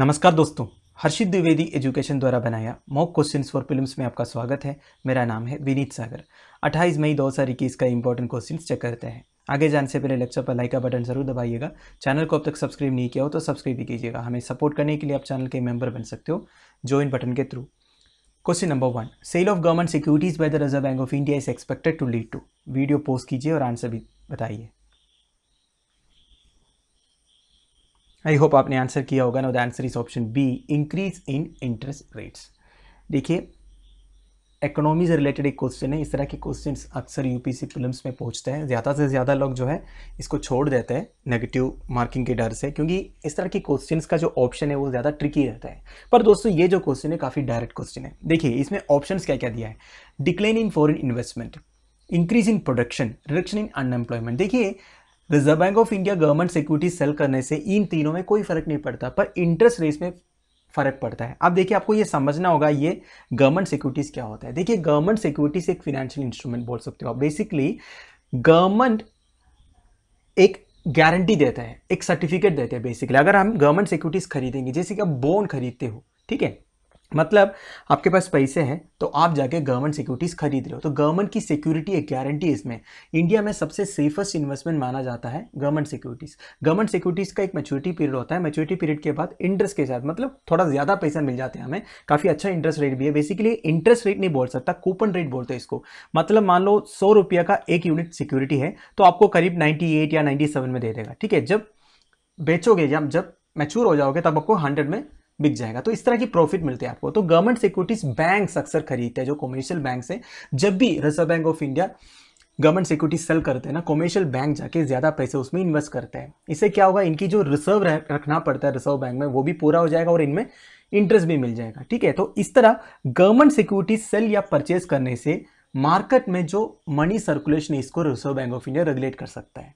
नमस्कार दोस्तों हर्षित द्विवेदी एजुकेशन द्वारा बनाया मॉक क्वेश्चंस फॉर फिल्म्स में आपका स्वागत है मेरा नाम है विनीत सागर 28 मई दो हज़ार इक्कीस का इंपॉर्टेंट क्वेश्चंस चेक करते हैं आगे जाने से पहले लेक्चर पर लाइक का बटन जरूर दबाइएगा चैनल को अब तक सब्सक्राइब नहीं किया हो तो सब्सक्राइब भी कीजिएगा हमें सपोर्ट करने के लिए आप चैनल के मेंबर बन सकते हो ज्वाइन बटन के through question number one sale of government securities by the Reserve bank of India is expected to lead to video post कीजिए और आंसर भी बताइए आई होप आपने आंसर किया होगा ना the answer is option B increase in interest rates देखिए economy से रिलेटेड एक क्वेश्चन है इस तरह के क्वेश्चन अक्सर यूपीसी फिल्म्स में पहुंचते हैं ज़्यादा से ज़्यादा लोग जो है इसको छोड़ देते हैं नेगेटिव मार्किंग के डर से क्योंकि इस तरह के क्वेश्चंस का जो ऑप्शन है वो ज़्यादा ट्रिकी रहता है पर दोस्तों ये जो क्वेश्चन है काफ़ी डायरेक्ट क्वेश्चन है देखिए इसमें ऑप्शन क्या क्या दिया है decline in foreign investment increase in production reduction in unemployment देखिए reserve bank of India government security sale करने से इन तीनों में कोई फर्क नहीं पड़ता पर इंटरेस्ट रेट में फर्क पड़ता है अब देखिए आपको ये समझना होगा ये गवर्नमेंट सिक्योरिटीज क्या होता है देखिए गवर्नमेंट सिक्योरिटीज एक फिनेंशियल इंस्ट्रूमेंट बोल सकते हो आप बेसिकली गवर्नमेंट एक गारंटी देता है एक सर्टिफिकेट देता है बेसिकली अगर हम गवर्नमेंट सिक्योरिटीज खरीदेंगे जैसे कि आप बोन खरीदते हो ठीक है मतलब आपके पास पैसे हैं तो आप जाके गवर्नमेंट सिक्योरिटीज़ खरीद रहे हो तो गवर्नमेंट की सिक्योरिटी एक गारंटी इसमें इंडिया में सबसे सेफेस्ट इन्वेस्टमेंट माना जाता है गवर्नमेंट सिक्योरिटीज़ गवर्नमेंट सिक्योरिटीज़ का एक मेच्योरिटी पीरियड होता है मेच्योरिटी पीरियड के बाद इंटरेस्ट के साथ मतलब थोड़ा ज़्यादा पैसा मिल जाता है हमें काफ़ी अच्छा इंटरेस्ट रेट भी है बेसिकली इंटरेस्ट रेट नहीं बोल सकता कूपन रेट बोलते हैं इसको मतलब मान लो सौ का एक यूनिट सिक्योरिटी है तो आपको करीब नाइन्टी या नाइन्टी में दे देगा ठीक है जब बेचोगे या जब मैच्योर हो जाओगे तब आपको हंड्रेड में बिक जाएगा तो इस तरह की प्रॉफिट मिलती है आपको तो गवर्नमेंट सिक्योरिटीज बैंक अक्सर खरीदते हैं जो कॉमर्शियल बैंक से जब भी reserve bank of India government security sale करते हैं ना कॉमर्शियल बैंक जाके ज़्यादा पैसे उसमें इन्वेस्ट करते हैं इससे क्या होगा इनकी जो रिजर्व रखना पड़ता है रिजर्व बैंक में वो भी पूरा हो जाएगा और इनमें इंटरेस्ट भी मिल जाएगा ठीक है तो इस तरह गवर्नमेंट सिक्योरिटी सेल या परचेज करने से मार्केट में जो मनी सर्कुलेशन है इसको reserve bank of India regulate कर सकता है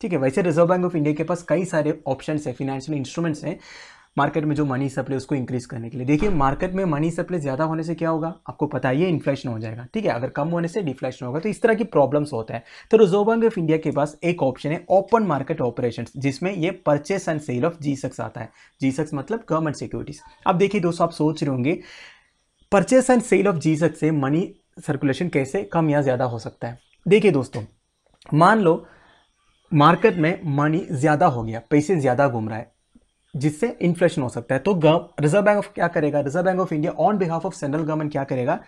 ठीक है वैसे रिजर्व बैंक ऑफ इंडिया के पास कई सारे ऑप्शन है फिनेंशियल इंस्ट्रूमेंट्स हैं मार्केट में जो मनी सप्लाई उसको इंक्रीज करने के लिए देखिए मार्केट में मनी सप्लाई ज़्यादा होने से क्या होगा आपको पता ही है इन्फ्लेशन हो जाएगा ठीक है अगर कम होने से डिफ्लेशन होगा तो इस तरह की प्रॉब्लम्स होता है तो रिजर्व बैंक ऑफ इंडिया के पास एक ऑप्शन है ओपन मार्केट ऑपरेशन जिसमें ये purchase and sale of G आता है जी मतलब गवर्नमेंट सिक्योरिटीज अब देखिए दोस्तों आप सोच रहे होंगे purchase and sale of G से मनी सर्कुलेशन कैसे कम या ज़्यादा हो सकता है देखिए दोस्तों मान लो मार्केट में मनी ज़्यादा हो गया पैसे ज़्यादा घूम रहा है जिससे इन्फ्लेशन हो सकता है तो रिजर्व बैंक ऑफ क्या करेगा reserve bank of India on behalf of central government क्या करेगा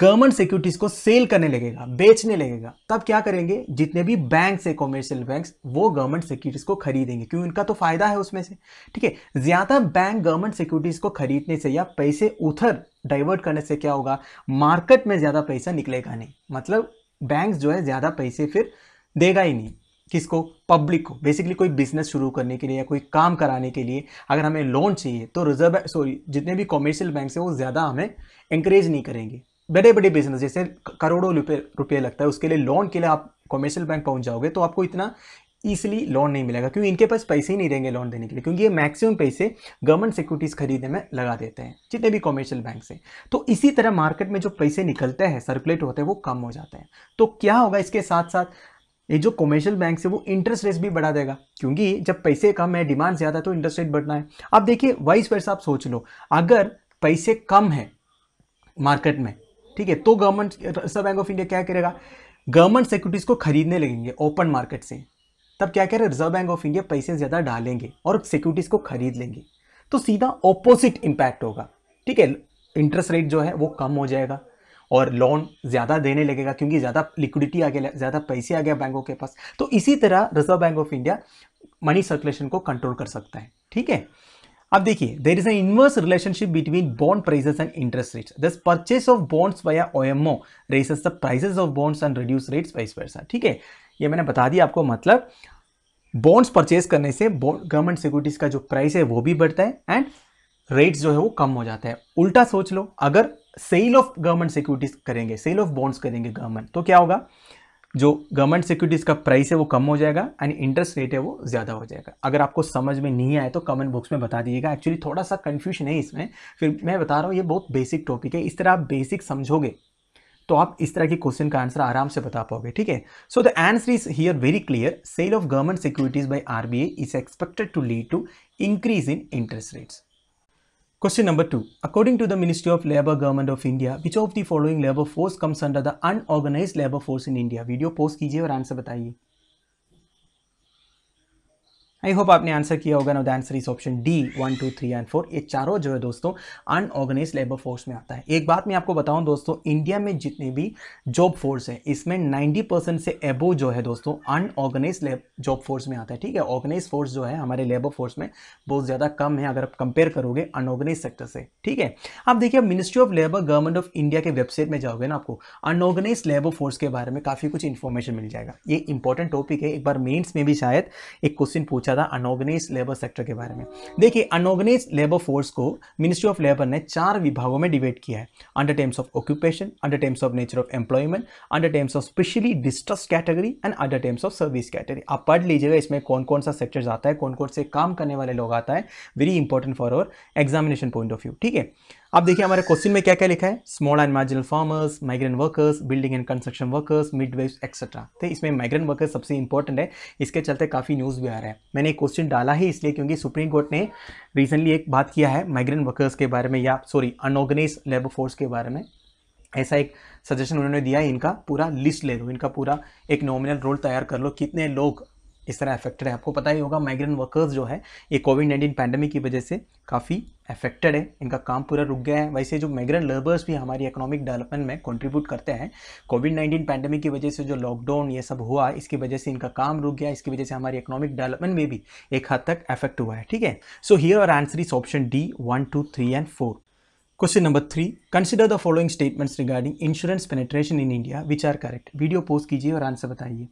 गवर्नमेंट सिक्योरिटीज को सेल करने लगेगा बेचने लगेगा तब क्या करेंगे जितने भी बैंक है कॉमर्शियल बैंक वो गवर्नमेंट सिक्योरिटीज को खरीदेंगे क्योंकि उनका तो फायदा है उसमें से ठीक है ज्यादा बैंक गवर्नमेंट सिक्योरिटीज को खरीदने से या पैसे उधर डाइवर्ट करने से क्या होगा मार्केट में ज्यादा पैसा निकलेगा नहीं मतलब बैंक जो है ज्यादा पैसे फिर देगा ही नहीं किसको पब्लिक को बेसिकली कोई बिजनेस शुरू करने के लिए या कोई काम कराने के लिए अगर हमें लोन चाहिए तो रिजर्व सॉरी जितने भी कॉमर्शियल बैंक है वो ज़्यादा हमें इंकरेज नहीं करेंगे बड़े बड़े बिजनेस जैसे करोड़ों रुपये रुपये लगता है उसके लिए लोन के लिए आप कॉमर्शियल बैंक पहुंच जाओगे तो आपको इतना ईजिली लोन नहीं मिलेगा क्योंकि इनके पास पैसे ही नहीं रहेंगे लोन देने के लिए क्योंकि ये मैक्सिमम पैसे गवर्नमेंट सिक्योरिटीज़ खरीदने में लगा देते हैं जितने भी कॉमर्शियल बैंक से तो इसी तरह मार्केट में जो पैसे निकलते हैं सर्कुलेट होते हैं वो कम हो जाते हैं तो क्या होगा इसके साथ साथ ये जो कॉमर्शियल बैंक है वो इंटरेस्ट रेट भी बढ़ा देगा क्योंकि जब पैसे कम है डिमांड ज़्यादा तो इंटरेस्ट रेट बढ़ना है अब देखिए वाइस वर्ष आप सोच लो अगर पैसे कम है मार्केट में ठीक है तो government reserve bank of India क्या करेगा गवर्नमेंट सिक्योरिटीज़ को खरीदने लगेंगे ओपन मार्केट से तब क्या कह रहे रिजर्व बैंक ऑफ इंडिया पैसे ज़्यादा डालेंगे और सिक्योरिटीज़ को खरीद लेंगे तो सीधा ऑपोजिट इम्पैक्ट होगा ठीक है इंटरेस्ट रेट जो है वो कम हो जाएगा और लोन ज़्यादा देने लगेगा क्योंकि ज़्यादा लिक्विडिटी आ गया ज़्यादा पैसे आ गया बैंकों के पास तो इसी तरह reserve bank of India money circulation को कंट्रोल कर सकता है ठीक है अब देखिए there is a inverse relationship between bond prices and interest rates this purchase of bonds via O raises the prices of bonds and reduce rates vice versa ठीक है ये मैंने बता दिया आपको मतलब बॉन्ड्स परचेज करने से गवर्नमेंट सिक्योरिटीज का जो प्राइस है वो भी बढ़ता है एंड रेट्स जो है वो कम हो जाता है उल्टा सोच लो अगर सेल ऑफ गवर्नमेंट सिक्योरिटीज करेंगे सेल ऑफ बॉन्ड्स करेंगे गवर्नमेंट तो क्या होगा जो गवर्नमेंट सिक्योरिटीज़ का प्राइस है वो कम हो जाएगा एंड इंटरेस्ट रेट है वो ज़्यादा हो जाएगा अगर आपको समझ में नहीं आए तो कमेंट बॉक्स में बता दीजिएगा एक्चुअली थोड़ा सा कन्फ्यूजन है इसमें फिर मैं बता रहा हूँ ये बहुत बेसिक टॉपिक है इस तरह आप बेसिक समझोगे तो आप इस तरह के क्वेश्चन का आंसर आराम से बता पाओगे ठीक है so the answer is here very clear sale of government securities by R B A is expected to lead to increase in interest rates Question number two. According to the Ministry of Labour Government of India, which of the following labour force comes under the unorganized labour force in India? Video post कीजिए aur answer बताइए I hope आपने answer किया होगा ना the answer is option D one two three and four ये चारों जो है दोस्तों अनऑर्गेनाइज लेबर फोर्स में आता है एक बात मैं आपको बताऊं दोस्तों इंडिया में जितने भी जॉब फोर्स है इसमें 90 परसेंट से एबो जो है दोस्तों अनऑर्गेनाइज जॉब फोर्स में आता है ठीक है ऑर्गेनाइज फोर्स जो है हमारे लेबर फोर्स में बहुत ज़्यादा कम है अगर आप कंपेयर करोगे अनऑर्गेनाइज सेक्टर से ठीक है आप देखिए ministry of labour government of India के वेबसाइट में जाओगे ना आपको अनऑर्गेनाइज लेबर फोर्स के बारे में काफ़ी कुछ इन्फॉर्मेशन मिल जाएगा ये इंपॉर्टेंट टॉपिक है एक बार मेन्स में भी शायद एक क्वेश्चन पूछा ज़्यादा अनऑर्गेनाइज लेबर सेक्टर के बारे में देखिए अनऑर्गेनाइज लेबर फोर्स को मिनिस्ट्री ऑफ लेबर ने चार विभागों में डिवाइड किया है under terms of occupation under terms of nature of employment under terms of specially distress category and under terms of service category आप पढ़ लीजिएगा इसमें कौन कौन सा सेक्टर आता है कौन कौन से काम करने वाले लोग आता है very important for our examination point of view ठीक है अब देखिए हमारे क्वेश्चन में क्या क्या लिखा है small and marginal farmers migrant workers building and construction workers midwives etcetera तो इसमें माइग्रेंट वर्कर्स सबसे इंपॉर्टेंट है इसके चलते काफ़ी न्यूज़ भी आ रहा है मैंने एक क्वेश्चन डाला ही इसलिए क्योंकि सुप्रीम कोर्ट ने रिसेंटली एक बात किया है माइग्रेंट वर्कर्स के बारे में या सॉरी अनऑर्गेनाइज लेबर फोर्स के बारे में ऐसा एक सजेशन उन्होंने दिया है इनका पूरा लिस्ट ले लो इनका पूरा एक नॉमिनल रोल तैयार कर लो कितने लोग इस तरह अफेक्टेड है आपको पता ही होगा माइग्रेंट वर्कर्स जो है ये कोविड नाइन्टीन पैंडमिक की वजह से काफ़ी अफेक्टेड है इनका काम पूरा रुक गया है वैसे जो माइग्रेंट लेबर्स भी हमारी इकोनॉमिक डेवलपमेंट में कंट्रीब्यूट करते हैं कोविड नाइन्टीन पैंडमिक की वजह से जो लॉकडाउन ये सब हुआ इसकी वजह से इनका काम रुक गया इसकी वजह से हमारी इकोनॉमिक डेवलपमेंट में भी एक हद तक अफेक्ट हुआ है ठीक है so here are answer is option D one two three and four question number three consider the following statements regarding insurance penetration in India which are correct video post कीजिए और आंसर बताइए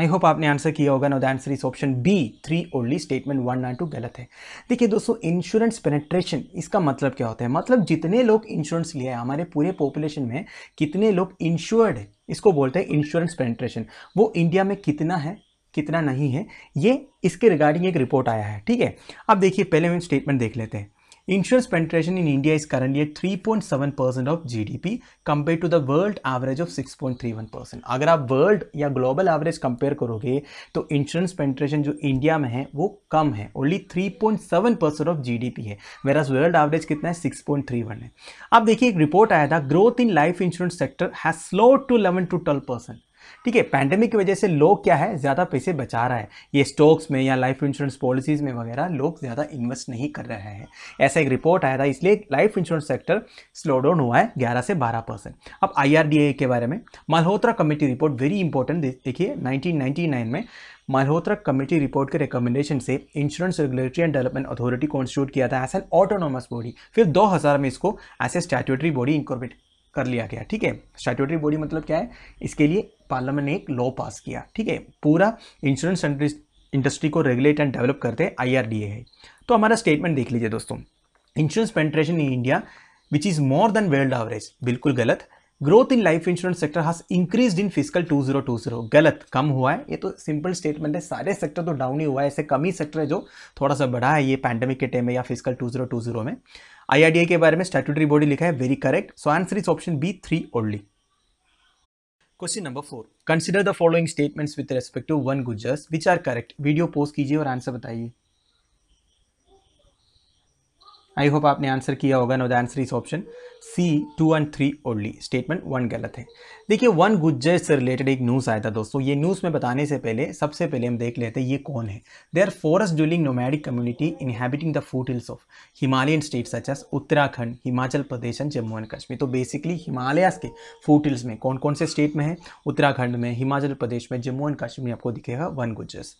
I hope आपने answer किया होगा now the answer is option B three only statement one nine two गलत है देखिए दोस्तों इंश्योरेंस पेनेट्रेशन इसका मतलब क्या होता है मतलब जितने लोग इंश्योरेंस लिए हैं हमारे पूरे पॉपुलेशन में कितने लोग इंश्योर्ड है इसको बोलते हैं इंश्योरेंस पेनेट्रेशन वो इंडिया में कितना है कितना नहीं है ये इसके रिगार्डिंग एक रिपोर्ट आया है ठीक है अब देखिए पहले हम स्टेटमेंट देख लेते हैं Insurance penetration in India is currently at 3.7% of GDP compared to the world average of 6.31%. अगर आप वर्ल्ड या ग्लोबल एवरेज कंपेयर करोगे तो इंश्योरेंस पेंट्रेशन जो इंडिया में है वो कम है ओनली 3.7% ऑफ जीडीपी है मेरा वर्ल्ड एवरेज कितना है 6.31 है आप देखिए एक रिपोर्ट आया था growth in life insurance sector has slow to 11 to 12 percent ठीक है पैंडेमिक की वजह से लोग क्या है ज़्यादा पैसे बचा रहा है ये स्टॉक्स में या लाइफ इंश्योरेंस पॉलिसीज़ में वगैरह लोग ज़्यादा इन्वेस्ट नहीं कर रहे हैं ऐसा एक रिपोर्ट आया था इसलिए life insurance sector slow down हुआ है ग्यारह से बारह परसेंट अब आई के बारे में Malhotra committee report very important देखिए नाइनटीन में मल्होत्रा कमेटी रिपोर्ट के रिकमेंडेशन से insurance regulatory and development authority constitute किया था एस एन ऑटोनोमस बॉडी फिर 2000 में इसको as a statutory body incorporate कर लिया गया ठीक है स्टैट्यूटरी बॉडी मतलब क्या है इसके लिए पार्लियामेंट ने एक लॉ पास किया ठीक है पूरा इंश्योरेंस इंडस्ट्री को रेगुलेट एंड डेवलप करते आई आर डी ए है तो हमारा स्टेटमेंट देख लीजिए दोस्तों insurance penetration in India which is more than world average बिल्कुल गलत growth in life insurance sector has increase in fiscal 2020 गलत कम हुआ है ये तो सिंपल स्टेटमेंट है सारे सेक्टर तो डाउन ही हुआ है ऐसे कम ही सेक्टर है जो थोड़ा सा बढ़ा है ये पैंडेमिक के टाइम में या फिजिकल 2020 में आई के बारे में स्टेटूटरी बॉडी लिखा है very correct so answer is option B three only question number four consider the following statements with respect to Van Gujjars which are correct video post कीजिए और आंसर बताइए आई होप आपने आंसर किया होगा now the answer is option C two and three only statement one गलत है देखिए one Gujjar से रिलेटेड एक न्यूज़ आया था दोस्तों ये न्यूज़ में बताने से पहले सबसे पहले हम देख लेते हैं ये कौन है they are forest dwelling nomadic community inhabiting the foothills of Himalayan state such as Uttarakhand Himachal Pradesh and Jammu and Kashmir तो बेसिकली हिमालयास के फूट हिल्स में कौन कौन से स्टेट में है उत्तराखंड में हिमाचल प्रदेश में जम्मू एंड कश्मीर आपको दिखेगा Van Gujjars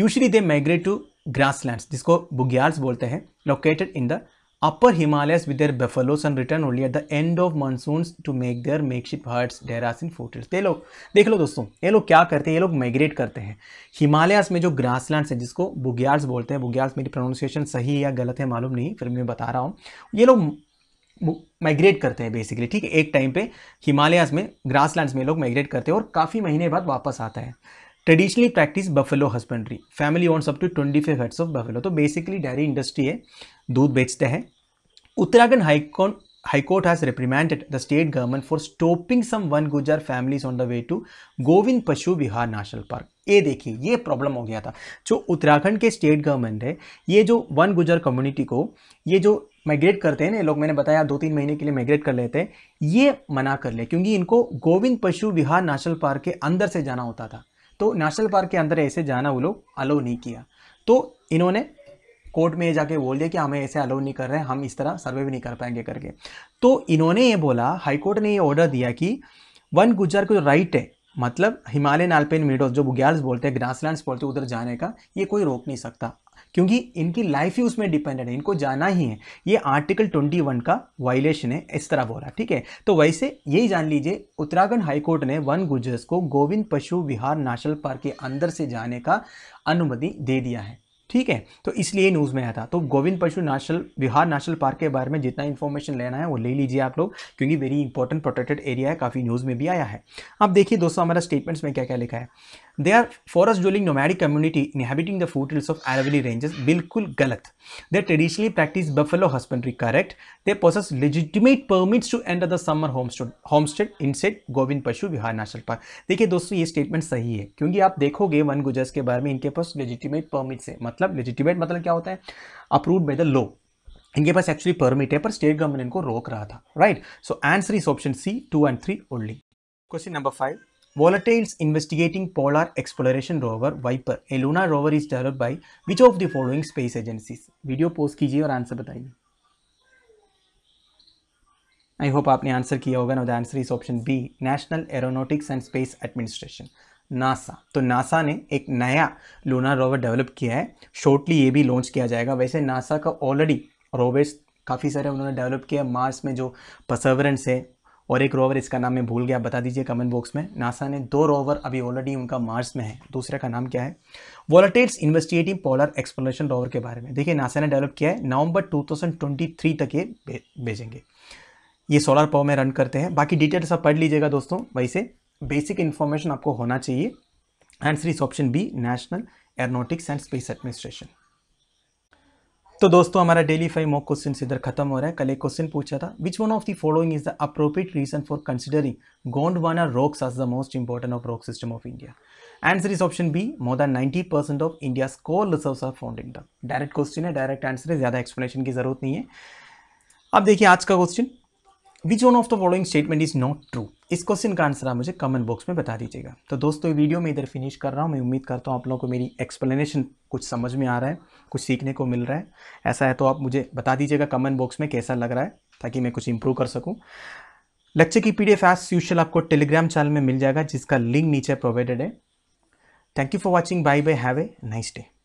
usually they migrate to grasslands जिसको बुग्याल्स बोलते हैं located in the upper Himalaya with their buffaloes and return only at the end of monsoons to make their makeshift huts deras in foothills. ये लोग देख लो दोस्तों ये लोग क्या करते हैं ये लोग माइग्रेट करते हैं हिमालयस में जो ग्रासलैंड्स है जिसको बुग्यार्स बोलते हैं बुग्याल्स मेरी प्रोनाउंसिएशन सही है या गलत है मालूम नहीं फिर मैं बता रहा हूँ ये लोग माइग्रेट करते हैं बेसिकली ठीक है एक टाइम पे हिमालयस में ग्रासलैंड्स में लोग माइग्रेट करते हैं और काफ़ी महीने बाद वापस आता है traditionally practice buffalo husbandry family owns up to twenty five heads of buffalo तो बेसिकली डेयरी इंडस्ट्री है दूध बेचते हैं Uttarakhand high court High has reprimanded the state government for stopping some one Gujar families on the way to Govind Pashu Vihar National Park. ये देखिए ये problem हो गया था जो उत्तराखंड के स्टेट गवर्नमेंट है ये जो वन गुजर कम्युनिटी को ये जो माइग्रेट करते हैं ना लोग मैंने बताया दो तीन महीने के लिए माइग्रेट कर लेते हैं ये मना कर ले क्योंकि इनको गोविंद पशु विहार नेशनल पार्क के अंदर से जाना होता था तो नेशनल पार्क के अंदर ऐसे जाना वो लोग अलाउ नहीं किया तो इन्होंने कोर्ट में जाके बोल दिया कि हमें ऐसे अलाउ नहीं कर रहे हैं हम इस तरह सर्वे भी नहीं कर पाएंगे करके तो इन्होंने ये बोला हाईकोर्ट ने ये ऑर्डर दिया कि वन गुजर को राइट है मतलब हिमालयन आल्पेन मीडोज जो बुग्याल्स बोलते हैं ग्रासलैंड्स बोलते हैं उधर जाने का ये कोई रोक नहीं सकता क्योंकि इनकी लाइफ ही उसमें डिपेंडेंट है इनको जाना ही है ये आर्टिकल 21 का वायलेशन है इस तरह बोला ठीक है तो वैसे यही जान लीजिए उत्तराखंड हाईकोर्ट ने वन गुजर्स को गोविंद पशु विहार नेशनल पार्क के अंदर से जाने का अनुमति दे दिया है ठीक है तो इसलिए न्यूज़ में आया था तो गोविंद पशु नेशनल बिहार नेशनल पार्क के बारे में जितना इन्फॉर्मेशन लेना है वो ले लीजिए आप लोग क्योंकि वेरी इंपॉर्टेंट प्रोटेक्टेड एरिया है काफ़ी न्यूज़ में भी आया है अब देखिए दोस्तों हमारा स्टेटमेंट्स में क्या क्या लिखा है they are forest dwelling nomadic community inhabiting the foothills of Aravalli ranges बिल्कुल गलत they traditionally practice buffalo husbandry correct they process legitimate permits to enter the summer homestead in inset Govind Pashu Vihar national park देखिए दोस्तों ये statement सही है क्योंकि आप देखोगे वन गुजर्स के बारे में इनके पास लेजिटिमेट परमिट्स है मतलब लेजिटिमेट मतलब क्या होता है अप्रूव बाय द लॉ इनके पास एक्चुअली परमिट है पर स्टेट गवर्नमेंट इनको रोक रहा था right so answer is option C two and three only question number five Volatiles investigating polar exploration rover Viper. A lunar rover is developed by which of the following space agencies? video post कीजिए और answer बताइए I hope आपने answer किया होगा ना the answer is option B national aeronautics and space administration NASA तो NASA ने एक नया लूना रोवर डेवलप किया है शॉर्टली ये भी लॉन्च किया जाएगा वैसे नासा का ऑलरेडी रोवर्स काफ़ी सारे उन्होंने डेवलप किया मार्स में जो पसवरेंस है और एक रोवर इसका नाम मैं भूल गया बता दीजिए कमेंट बॉक्स में नासा ने दो रोवर अभी ऑलरेडी उनका मार्स में है दूसरे का नाम क्या है volatiles investigating polar exploration rover के बारे में देखिए नासा ने डेवलप किया है नवंबर 2023 तक ये भेजेंगे ये सोलर पावर में रन करते हैं बाकी डिटेल सब पढ़ लीजिएगा दोस्तों वैसे बेसिक इन्फॉर्मेशन आपको होना चाहिए answer is option B national aeronautics and space administration तो दोस्तों हमारा डेली फाइव मॉक क्वेश्चन इधर खत्म हो रहा है कल एक क्वेश्चन पूछा था which one of the following is the appropriate reason for considering Gondwana rocks as the most important of rock system of India answer is option B more than ninety percent of India coal reserves are found in the direct question है direct answer है ज़्यादा explanation की जरूरत नहीं है अब देखिए आज का question which one of the following statement is not true इस क्वेश्चन का आंसर आप मुझे कमेंट बॉक्स में बता दीजिएगा तो दोस्तों ये वीडियो मैं इधर फिनिश कर रहा हूँ मैं उम्मीद करता हूँ आप लोगों को मेरी एक्सप्लेनेशन कुछ समझ में आ रहा है कुछ सीखने को मिल रहा है ऐसा है तो आप मुझे बता दीजिएगा कमेंट बॉक्स में कैसा लग रहा है ताकि मैं कुछ इंप्रूव कर सकूँ लेक्चर की एफ एस यूशल आपको टेलीग्राम चैनल में मिल जाएगा जिसका लिंक नीचे प्रोवाइडेड है thank you for watching bye bye have a nice day